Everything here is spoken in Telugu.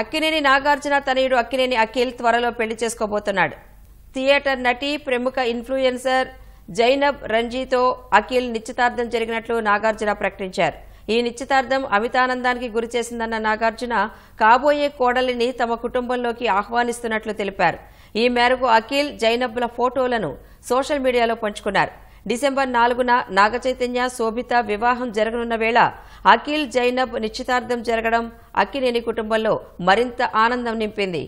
అక్కినేని నాగార్జున తనయుడు అక్కినేని అఖిల్ త్వరలో పెళ్లి చేసుకోబోతున్నాడు థియేటర్ నటి ప్రముఖ ఇన్ఫ్లుయెన్సర్ జైనబ్ రంజీతో అఖిల్ నిశ్చితార్థం జరిగినట్లు నాగార్జున ప్రకటించారు ఈ నిశ్చితార్థం అమితానందానికి గురిచేసిందన్న నాగార్జున కాబోయే కోడలిని తమ కుటుంబంలోకి ఆహ్వానిస్తున్నట్లు తెలిపారు ఈ మేరకు అఖిల్ జైనబ్ల ఫోటోలను సోషల్ మీడియాలో పంచుకున్నారు డిసెంబర్ నాలుగున నాగచైతన్య శోభిత వివాహం జరగనున్న వేళ అఖిల్ జైనబ్ నిశ్చితార్థం జరగడం అక్కినేని కుటుంబంలో మరింత ఆనందం నింపింది